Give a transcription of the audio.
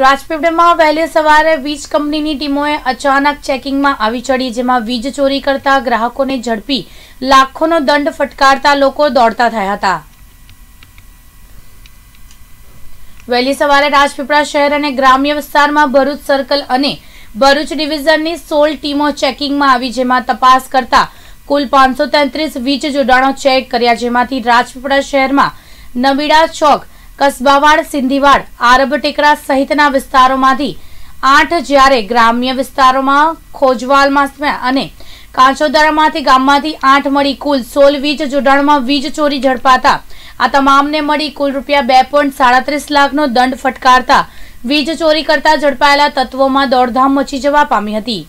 રાજપીપળામાં વહેલી સવારે વીજ કંપનીની ટીમોએ અચાનક ચેકિંગમાં આવી ચડી જેમાં વીજ ચોરી કરતા ગ્રાહકોને ઝડપી લાખોનો દંડ ફટકારતા લોકો દોડતા થયા હતા વહેલી સવારે રાજપીપળા શહેર અને ગ્રામ્ય વિસ્તારમાં ભરૂચ સર્કલ અને ભરૂચ ડિવિઝનની સોળ ટીમો ચેકિંગમાં આવી જેમાં તપાસ કરતા કુલ પાંચસો વીજ જોડાણો ચેક કર્યા જેમાંથી રાજપીપળા શહેરમાં નવીડા ચોક કસ્બાવાડ સિંધીવાડ આરબટેકરા સહિતના વિસ્તારોમાંથી આઠ જ્યારે ગ્રામ્ય વિસ્તારોમાં ખોજવાલમાં અને કાંચોદરામાંથી ગામમાંથી આઠ મળી કુલ સોળ વીજ જોડાણમાં વીજ ચોરી ઝડપાતા આ તમામને મળી કુલ રૂપિયા બે પોઈન્ટ સાડત્રીસ લાખનો દંડ ફટકારતા વીજ ચોરી કરતા ઝડપાયેલા તત્વોમાં દોડધામ મચી જવા પામી હતી